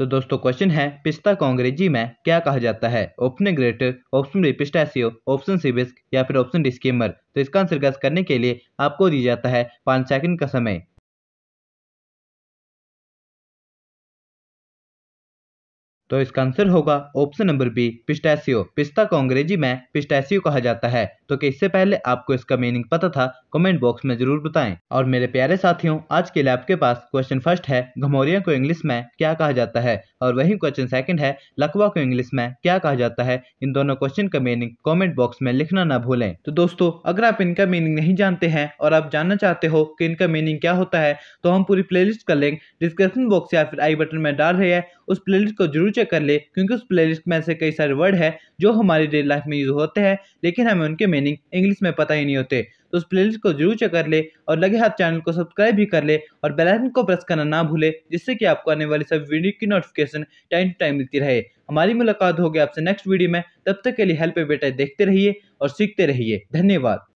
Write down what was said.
तो दोस्तों क्वेश्चन है पिस्ता को अंग्रेजी में क्या कहा जाता है option greater option B pistachio option C bisque या फिर ऑप्शन डिस्कीमर तो इसका आंसर गैस करने के लिए आपको दिया जाता है पाँच सेकंड का समय तो इसका आंसर होगा ऑप्शन नंबर बी पिस्टैसियो पिस्ता को अंग्रेजी में पिस्टैसियो कहा जाता है तो कि इससे पहले आपको इसका मीनिंग पता था कमेंट बॉक्स में जरूर बताएं और मेरे प्यारे साथियों आज के लिए आपके पास क्वेश्चन फर्स्ट है घमोरिया को इंग्लिश में क्या कहा जाता है और वही क्वेश्चन सेकंड है लकवा को इंग्लिश में क्या कहा जाता है इन दोनों क्वेश्चन का मीनिंग कॉमेंट बॉक्स में लिखना ना भूलें तो दोस्तों अगर आप इनका मीनिंग नहीं जानते हैं और आप जानना चाहते हो कि इनका मीनिंग क्या होता है तो हम पूरी लिस्ट का लिंक डिस्क्रिप्शन बॉक्स या फिर आई बटन में डाल रहे हैं उस प्ले को जरूर चेक कर ले क्योंकि उस प्लेलिस्ट में ऐसे कई सारे वर्ड है जो हमारी डेली लाइफ में यूज़ होते हैं लेकिन हमें उनके मीनिंग इंग्लिश में पता ही नहीं होते तो उस प्लेलिस्ट को जरूर चेक कर ले और लगे हाथ चैनल को सब्सक्राइब भी कर ले और बेल को प्रेस करना ना भूले जिससे कि आपको आने वाली सब वीडियो की नोटिफिकेशन टाइम टू टाइम मिलती रहे हमारी मुलाकात होगी आपसे नेक्स्ट वीडियो में तब तक के लिए हेल्प बेटा देखते रहिए और सीखते रहिए धन्यवाद